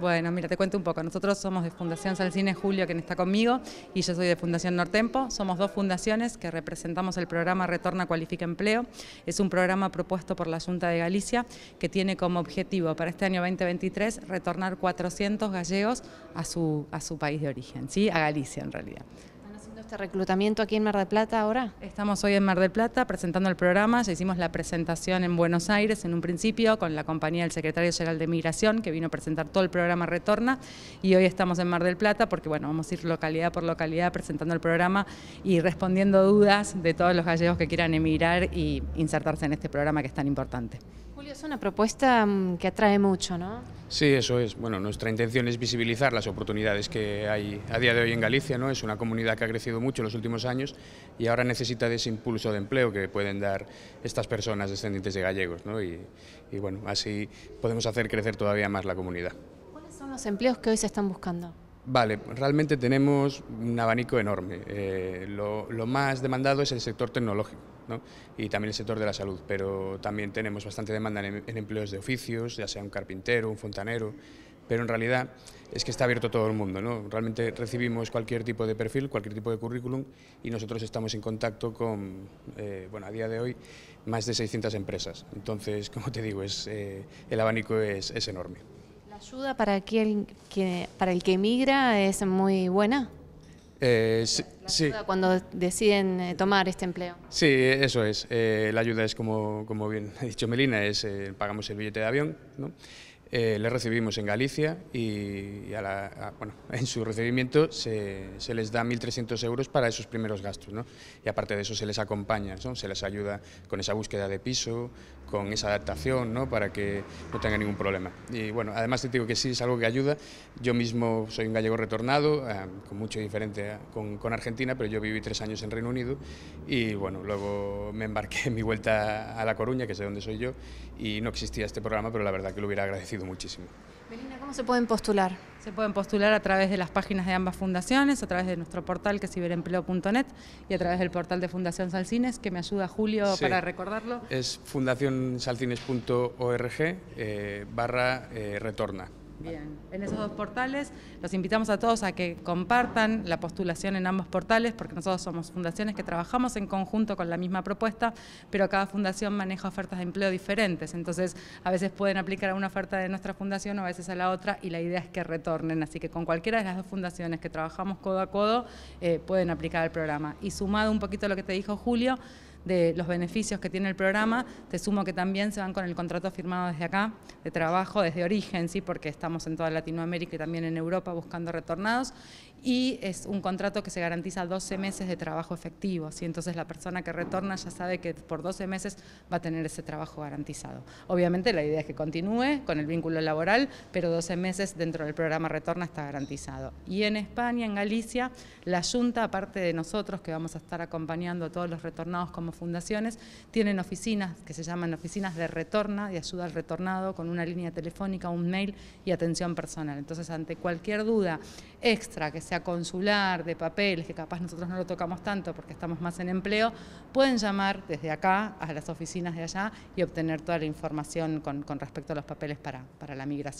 Bueno, mira, te cuento un poco. Nosotros somos de Fundación Salcine Julio, quien está conmigo, y yo soy de Fundación Nortempo. Somos dos fundaciones que representamos el programa Retorna Cualifica Empleo. Es un programa propuesto por la Junta de Galicia que tiene como objetivo para este año 2023 retornar 400 gallegos a su, a su país de origen, ¿sí? a Galicia en realidad este reclutamiento aquí en Mar del Plata ahora? Estamos hoy en Mar del Plata presentando el programa, ya hicimos la presentación en Buenos Aires en un principio con la compañía del secretario general de Migración que vino a presentar todo el programa Retorna y hoy estamos en Mar del Plata porque bueno, vamos a ir localidad por localidad presentando el programa y respondiendo dudas de todos los gallegos que quieran emigrar y insertarse en este programa que es tan importante. Julio, es una propuesta mm, que atrae mucho, ¿no? Sí, eso es. Bueno, nuestra intención es visibilizar las oportunidades que hay a día de hoy en Galicia, ¿no? Es una comunidad que ha crecido mucho en los últimos años y ahora necesita de ese impulso de empleo que pueden dar estas personas descendientes de gallegos. Y, bueno, así podemos hacer crecer todavía más la comunidad. ¿Cuáles son los empleos que hoy se están buscando? Vale, realmente tenemos un abanico enorme. Eh, lo, más demandado es el sector tecnológico y también el sector de la salud, pero también tenemos bastante demanda en empleos de oficios, ya sea un carpintero, un fontanero pero en realidad es que está abierto todo el mundo. ¿no? Realmente recibimos cualquier tipo de perfil, cualquier tipo de currículum y nosotros estamos en contacto con, eh, bueno, a día de hoy, más de 600 empresas. Entonces, como te digo, es, eh, el abanico es, es, enorme. ¿La ayuda para, que, para el que emigra es muy buena? Eh, sí, la ayuda cuando deciden tomar este empleo. Sí, eso es. la ayuda es, como, como bien ha dicho Melina, es pagamos el billete de avión, ¿no? Eh, les recibimos en Galicia y, la, bueno, en su recibimiento se, les da 1.300 euros para esos primeros gastos. Y aparte de eso se les acompaña, se les ayuda con esa búsqueda de piso, con esa adaptación, para que no tengan ningún problema. Y bueno, además te digo que sí, es algo que ayuda. Yo mismo soy un gallego retornado, eh, con mucho diferente con, con, Argentina, pero yo viví tres años en Reino Unido y bueno, luego me embarqué en mi vuelta a La Coruña, que es de donde soy yo, y no existía este programa, pero la verdad que lo hubiera agradecido muchísimo. Melina, ¿cómo se pueden postular? Se pueden postular a través de las páginas de ambas fundaciones, a través de nuestro portal que es ciberempleo.net y a través del portal de Fundación Salcines, que me ayuda Julio para recordarlo. Es fundacionsalcines.org eh, barra eh, retorna. Bien, en esos dos portales los invitamos a todos a que compartan la postulación en ambos portales porque nosotros somos fundaciones que trabajamos en conjunto con la misma propuesta, pero cada fundación maneja ofertas de empleo diferentes, entonces a veces pueden aplicar a una oferta de nuestra fundación o a veces a la otra y la idea es que retornen, así que con cualquiera de las dos fundaciones que trabajamos codo a codo eh, pueden aplicar al programa. Y sumado un poquito a lo que te dijo Julio, de los beneficios que tiene el programa. Te sumo que también se van con el contrato firmado desde acá, de trabajo, desde origen, sí, porque estamos en toda Latinoamérica y también en Europa buscando retornados. Y es un contrato que se garantiza 12 meses de trabajo efectivo. ¿sí? Entonces la persona que retorna ya sabe que por 12 meses va a tener ese trabajo garantizado. Obviamente la idea es que continúe con el vínculo laboral, pero 12 meses dentro del programa Retorna está garantizado. Y en España, en Galicia, la Junta, aparte de nosotros que vamos a estar acompañando a todos los retornados como fundaciones, tienen oficinas que se llaman oficinas de retorna, de ayuda al retornado, con una línea telefónica, un mail y atención personal. Entonces, ante cualquier duda extra, que sea consular, de papeles, que capaz nosotros no lo tocamos tanto porque estamos más en empleo, pueden llamar desde acá a las oficinas de allá y obtener toda la información con, con respecto a los papeles para, para la migración.